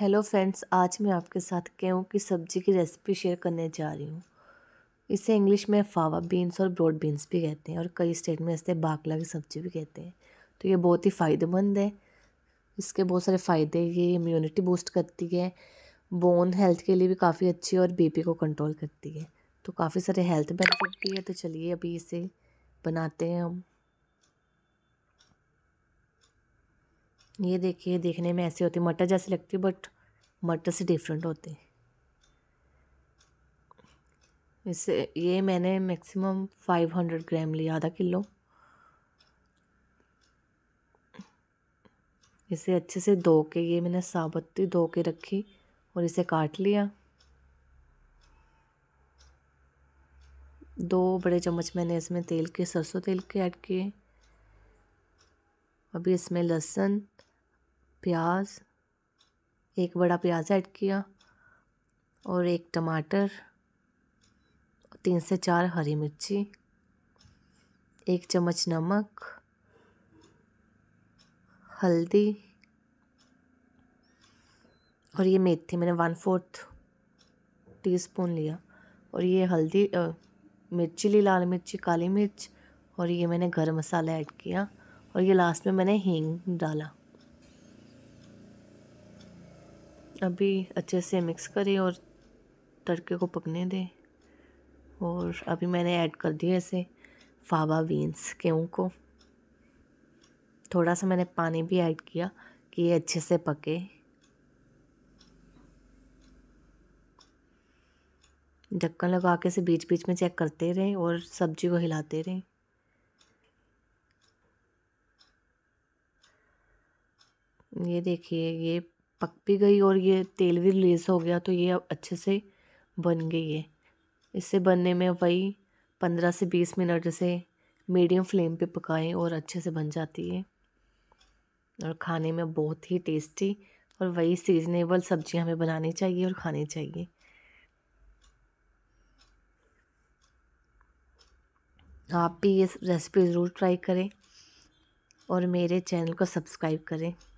hello friends आज मैं आपके साथ गेहूँ की सब्ज़ी की रेसिपी शेयर करने जा रही हूँ इसे इंग्लिश में फावा बीन्स और ब्रॉड बीन्स भी कहते हैं और कई स्टेट में इसे बाकला की सब्ज़ी भी कहते हैं तो ये बहुत ही फ़ायदेमंद है इसके बहुत सारे फ़ायदे ये इम्यूनिटी बूस्ट करती है बोन हेल्थ के लिए भी काफ़ी अच्छी है और बीपी को कंट्रोल करती है तो काफ़ी सारे हेल्थ बेनिफिट भी है तो चलिए अभी इसे बनाते हैं हम ये देखिए देखने में ऐसे है मटर जैसे लगती है बट मटर से डिफरेंट होते हैं ये मैंने मैक्सिमम फाइव हंड्रेड ग्राम लिया आधा किलो इसे अच्छे से धो के ये मैंने साबुत धो के रखी और इसे काट लिया दो बड़े चम्मच मैंने इसमें तेल के सरसों तेल के ऐड किए अभी इसमें लहसुन प्याज एक बड़ा प्याज ऐड किया और एक टमाटर तीन से चार हरी मिर्ची एक चम्मच नमक हल्दी और ये मेथी मैंने वन फोर्थ टी स्पून लिया और ये हल्दी आ, मिर्ची ली लाल मिर्ची काली मिर्च और ये मैंने गरम मसाला ऐड किया और ये लास्ट में मैंने हींग डाला अभी अच्छे से मिक्स करें और तड़के को पकने दें और अभी मैंने ऐड कर दिया इसे फावा बीन्स गेहूँ को थोड़ा सा मैंने पानी भी ऐड किया कि ये अच्छे से पके ढक्कन लगा के से बीच बीच में चेक करते रहें और सब्जी को हिलाते रहें ये देखिए ये पक भी गई और ये तेल भी रिलीज़ हो गया तो ये अब अच्छे से बन गई है इसे बनने में वही पंद्रह से बीस मिनट से मीडियम फ्लेम पे पकाएं और अच्छे से बन जाती है और खाने में बहुत ही टेस्टी और वही सीजनेबल सब्ज़ियाँ हमें बनानी चाहिए और खानी चाहिए आप भी ये रेसिपी ज़रूर ट्राई करें और मेरे चैनल को सब्सक्राइब करें